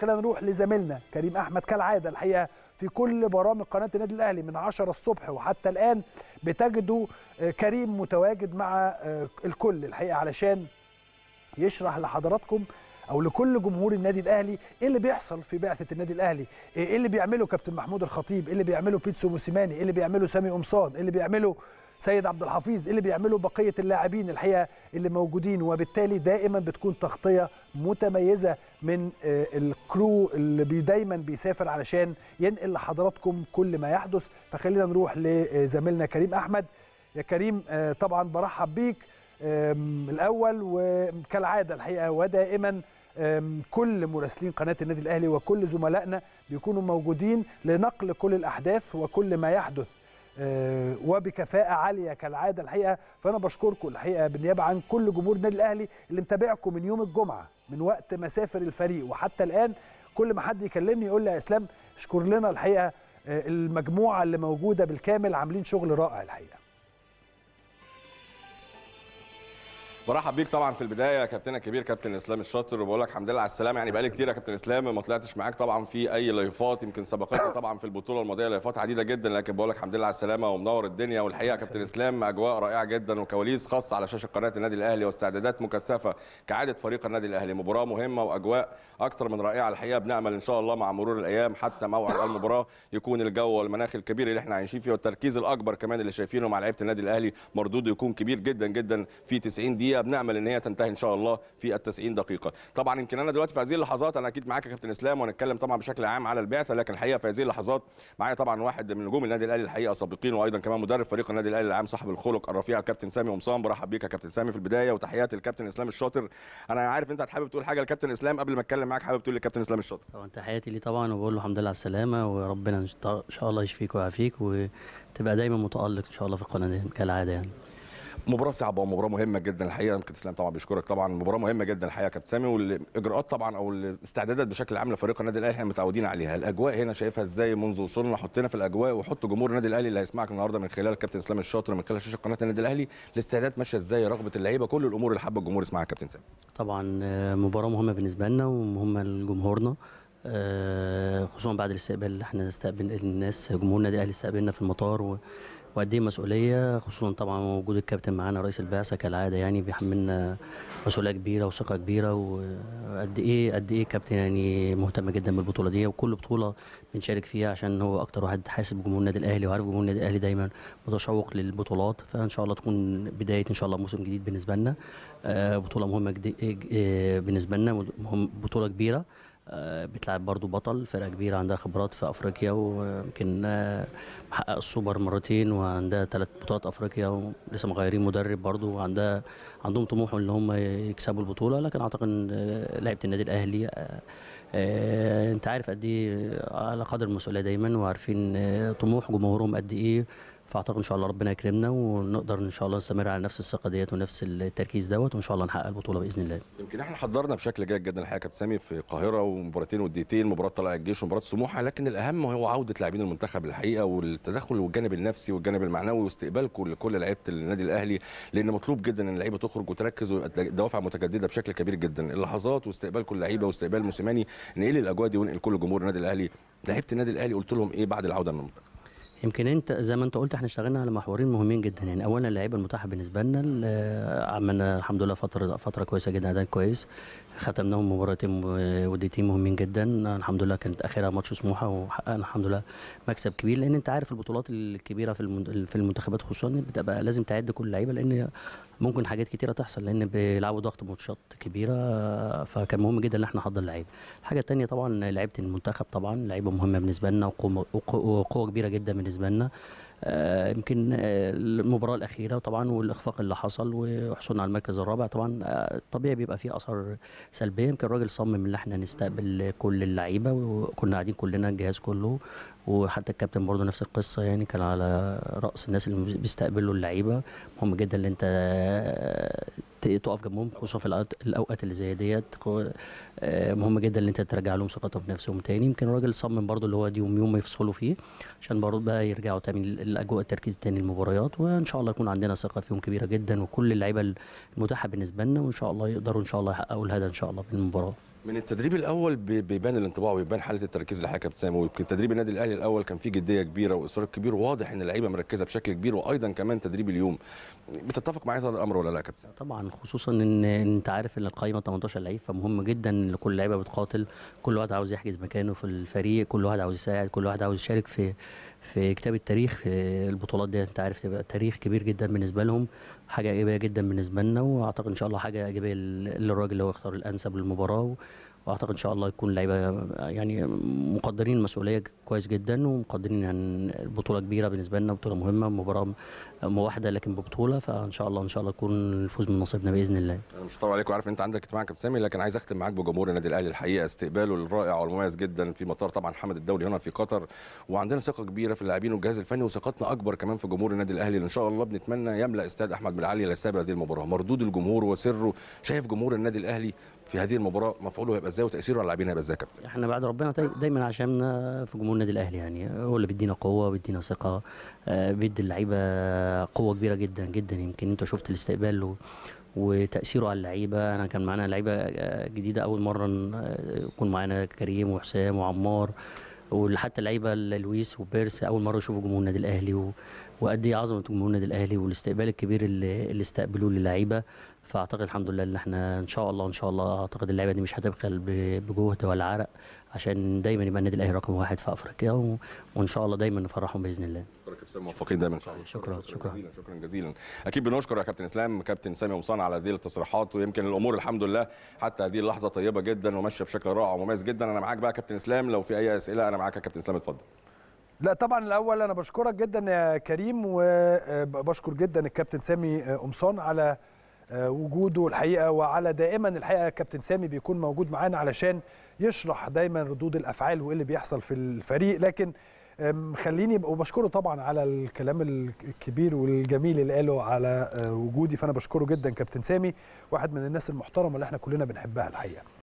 خلينا نروح لزميلنا كريم احمد كالعاده الحقيقه في كل برامج قناه النادي الاهلي من 10 الصبح وحتى الان بتجدوا آه، كريم متواجد مع آه، الكل الحقيقه علشان يشرح لحضراتكم او لكل جمهور النادي الاهلي ايه اللي بيحصل في بعثه النادي الاهلي ايه اللي بيعمله كابتن محمود الخطيب ايه اللي بيعمله بيتسو موسيماني ايه اللي بيعمله سامي قمصان ايه اللي بيعمله سيد عبد الحفيظ اللي بيعمله بقيه اللاعبين الحقيقه اللي موجودين وبالتالي دائما بتكون تغطيه متميزه من آه، الكرو اللي بي دايما بيسافر علشان ينقل لحضراتكم كل ما يحدث فخلينا نروح لزميلنا كريم احمد يا كريم آه، طبعا برحب بيك الاول وكالعاده الحقيقه ودائما كل مراسلين قناه النادي الاهلي وكل زملائنا بيكونوا موجودين لنقل كل الاحداث وكل ما يحدث آه، وبكفاءه عاليه كالعاده الحقيقه فانا بشكركم الحقيقه بالنيابه عن كل جمهور النادي الاهلي اللي متابعكم من يوم الجمعه من وقت مسافر الفريق وحتى الان كل ما حد يكلمني يقول لي يا اسلام اشكر لنا الحقيقه آه، المجموعه اللي موجوده بالكامل عاملين شغل رائع الحقيقه برحب بيك طبعا في البدايه كابتن الكبير كابتن اسلام الشاطر وبقول لك الحمد لله على السلامه يعني بقالي كتير يا كابتن اسلام ما طلعتش معاك طبعا في اي لايفات يمكن سبقتنا طبعا في البطوله الماضيه لايفات عديده جدا لكن بقول لك الحمد لله على السلامه ومنور الدنيا والحقيقه كابتن اسلام اجواء رائعه جدا وكواليس خاصه على شاشه قناه النادي الاهلي واستعدادات مكثفه كعاده فريق النادي الاهلي مباراه مهمه واجواء اكثر من رائعه الحقيقه بنامل ان شاء الله مع مرور الايام حتى موعد المباراه يكون الجو والمناخ الكبير اللي احنا عايشين فيه والتركيز الاكبر كمان اللي شايفينه مع لعيبه النادي الاهلي مردوده يكون كبير جدا جدا في 90 دقيقه دقيقه بنامل ان هي تنتهي ان شاء الله في ال 90 دقيقه طبعا يمكن انا دلوقتي في هذه اللحظات انا اكيد معاك يا كابتن اسلام وهنتكلم طبعا بشكل عام على البعثه لكن الحقيقه في هذه اللحظات معايا طبعا واحد من نجوم النادي الاهلي الحقيقه سابقين وايضا كمان مدرب فريق النادي الاهلي العام صاحب الخلق الرفيع الكابتن سامي قمصان برحب بيك يا كابتن سامي في البدايه وتحياتي للكابتن اسلام الشاطر انا عارف انت حابب تقول حاجه للكابتن اسلام قبل ما اتكلم معاك حابب تقول للكابتن اسلام الشاطر طبعا تحياتي ليه طبعا وبقول له الحمد لله على السلامه وربنا ان شاء الله يشفيك ويعافيك وتبقى دايما متالق ان شاء الله في القناه كالعاده يعني مباراه صعبه ومباراه مهمه جدا الحقيقه كابتن اسلام طبعا بيشكرك طبعا مباراه مهمه جدا الحقيقه كابتن سامي والاجراءات طبعا او الاستعدادات بشكل عام لفريق النادي الاهلي احنا متعودين عليها الاجواء هنا شايفها ازاي منذ وصولنا حطينا في الاجواء وحط جمهور النادي الاهلي اللي هيسمعك النهارده من خلال كابتن اسلام الشاطر من خلال شاشه قناه النادي الاهلي الاستعدادات ماشيه ازاي رغبه اللعيبه كل الامور اللي حب الجمهور يسمعها كابتن سامي طبعا آه، مباراه مهمه بالنسبه لنا ومهمه لجمهورنا آه، خصوصا بعد الاستقبال اللي احنا استقبل الناس جمهور النادي الاهلي استقبلنا في المطار و... وقد ايه مسؤوليه خصوصا طبعا وجود الكابتن معانا رئيس البعثه كالعاده يعني بيحملنا مسؤوليه كبيره وثقه كبيره وقد ايه قد ايه الكابتن يعني مهتم جدا بالبطوله دي وكل بطوله بنشارك فيها عشان هو اكتر واحد حاسب جمهور النادي الاهلي وعارف جمهور النادي الاهلي دايما متشوق للبطولات فان شاء الله تكون بدايه ان شاء الله موسم جديد بالنسبه لنا آه، بطوله مهمه آه، بالنسبه لنا بطوله كبيره آه، بتلعب برضو بطل فرقه كبيره عندها خبرات في افريقيا ويمكن آه، محقق السوبر مرتين وعندها ثلاث بطولات افريقيا ولسه مغيرين مدرب برضو وعندها عندهم طموح ان هم يكسبوا البطوله لكن اعتقد ان آه، لعيبه النادي الاهلي انت عارف قد ايه على قدر المسؤوليه دايما وعارفين طموح جمهورهم قد ايه فاعتقد ان شاء الله ربنا يكرمنا ونقدر ان شاء الله نستمر على نفس الثقه ديت ونفس التركيز دوت وان شاء الله نحقق البطوله باذن الله. يمكن احنا حضرنا بشكل جيد جدا الحقيقه كابتن سامي في القاهره ومباراتين وديتين مباراه طلائع الجيش ومباراه سموحه لكن الاهم هو عوده لاعبين المنتخب الحقيقه والتدخل والجانب النفسي والجانب المعنوي واستقبالكم لكل لعيبه النادي الاهلي لان مطلوب جدا ان اللعيبه تخرج وتركز ويبقى متجدده بشكل كبير جدا اللحظات واستقبالكم لعيبه واستقبال موسيماني نقل الاجواء دي ونقل كل جمهور النادي الاهلي لعيبه النادي الاهلي قلت لهم ايه بعد العوده من المنتخب؟ يمكن انت زي ما انت قلت احنا اشتغلنا على محورين مهمين جدا يعني اولا اللعيبه المتاحه بالنسبه لنا آه، عملنا الحمد لله فتره فتره كويسه جدا اداء كويس ختمناهم مباراتين آه، وديتين مهمين جدا الحمد لله كانت اخرها ماتش سموحه وحققنا الحمد لله مكسب كبير لان انت عارف البطولات الكبيره في في المنتخبات خصوصا بتبقى لازم تعد كل اللعيبه لان ممكن حاجات كتيره تحصل لان بيلعبوا ضغط ماتشات كبيره آه، فكان مهم جدا ان احنا نحضر اللعيبه الحاجه الثانيه طبعا لعيبه المنتخب طبعا لعيبه مهمه بالنسبه لنا وقوه كبيره جدا من بالنسبه لنا آه، يمكن آه، المباراه الاخيره طبعا والاخفاق اللي حصل وحصولنا على المركز الرابع طبعا آه، طبيعي بيبقى فيه اثار سلبيه يمكن الراجل صمم ان احنا نستقبل كل اللعيبه وكنا قاعدين كلنا الجهاز كله وحتى الكابتن برضه نفس القصه يعني كان على راس الناس اللي بيستقبلوا اللعيبه مهم جدا ان انت تقف جنبهم خصوصا في الاوقات اللي زي ديت آه، مهم جدا ان انت ترجع لهم ثقتهم في نفسهم تاني يمكن الراجل صمم برضو اللي هو دي يوم يوم يفصلوا فيه عشان برضو بقى يرجعوا تاني الاجواء التركيز تاني المباريات وان شاء الله يكون عندنا ثقه فيهم كبيره جدا وكل اللعيبه المتاحه بالنسبه لنا وان شاء الله يقدروا ان شاء الله يحققوا الهدف ان شاء الله في المباراه من التدريب الاول بيبان الانطباع ويبان حاله التركيز اللي كابتن ابتسام ويمكن تدريب النادي الاهلي الاول كان فيه جديه كبيره واصرار كبير واضح ان اللعيبه مركزه بشكل كبير وايضا كمان تدريب اليوم بتتفق معايا هذا الامر ولا لا يا كابتن طبعا خصوصا ان انت عارف ان القائمه 18 لعيب فمهم جدا ان كل لعيبه بتقاتل كل واحد عاوز يحجز مكانه في الفريق كل واحد عاوز يساعد كل واحد عاوز يشارك في في كتاب التاريخ في البطولات دي انت عارف تبقى تاريخ كبير جدا بالنسبه لهم حاجه ايجابيه جدا بالنسبه لنا واعتقد ان شاء الله حاجه ايجابيه للراجل اللي هو يختار الانسب للمباراه واعتقد ان شاء الله يكون لعيبه يعني مقدرين المسؤوليه كويس جدا ومقدرين يعني البطوله كبيره بالنسبه لنا بطوله مهمه مباراه واحده لكن ببطوله فان شاء الله ان شاء الله يكون الفوز من نصيبنا باذن الله انا مش طبعا عليكم ان انت عندك اجتماع كابتن سامي لكن عايز اختم معاك بجمهور النادي الاهلي الحقيقه استقباله الرائع والمميز جدا في مطار طبعا حمد الدولي هنا في قطر وعندنا ثقه كبيره في اللاعبين والجهاز الفني وثقتنا اكبر كمان في جمهور النادي الاهلي اللي ان شاء الله بنتمنى يملا استاد احمد بن علي لاستقبال هذه المباراه مردود الجمهور وسره شايف جمهور النادي الاهلي في هذه المباراه مفعوله هيبقى ازاي وتاثيره على اللاعبين هيبقى ازاي يا كابتن؟ احنا بعد ربنا دايما عشان في جمهور النادي الاهلي يعني هو اللي بيدينا قوه بيدينا ثقه آه، بيدي اللعيبه قوه كبيره جدا جدا يمكن انت شفت الاستقبال وتاثيره على اللعيبه انا كان معانا لعيبه آه، جديده اول مره آه، يكون معانا كريم وحسام وعمار وحتى اللعيبه لويس وبيرس اول مره يشوفوا جمهور النادي الاهلي وقد ايه عظمه جمهور النادي الاهلي والاستقبال الكبير اللي, اللي استقبلوه للعيبه فاعتقد الحمد لله ان احنا ان شاء الله ان شاء الله اعتقد اللعيبه دي مش هتبخل بجهد ولا عرق عشان دايما يبقى النادي الاهلي رقم واحد في افريقيا و... وان شاء الله دايما نفرحهم باذن الله. كابتن موفقين دايما ان شاء الله. شكرا شكرا شكرا جزيلا, شكرا جزيلا. اكيد بنشكر يا كابتن اسلام كابتن سامي وصان على هذه التصريحات ويمكن الامور الحمد لله حتى هذه اللحظه طيبه جدا وماشيه بشكل رائع ومميز جدا انا معاك بقى كابتن اسلام لو في اي اسئله انا معاك يا كابتن اسلام اتفضل. لا طبعا الاول انا بشكرك جدا يا كريم وبشكر جدا الكابتن سامي قمصان على آه، وجوده الحقيقه وعلى دائما الحقيقه كابتن سامي بيكون موجود معانا علشان يشرح دايما ردود الافعال وايه اللي بيحصل في الفريق لكن خليني وبشكره طبعا على الكلام الكبير والجميل اللي قاله على آه، وجودي فانا بشكره جدا كابتن سامي واحد من الناس المحترمه اللي احنا كلنا بنحبها الحقيقه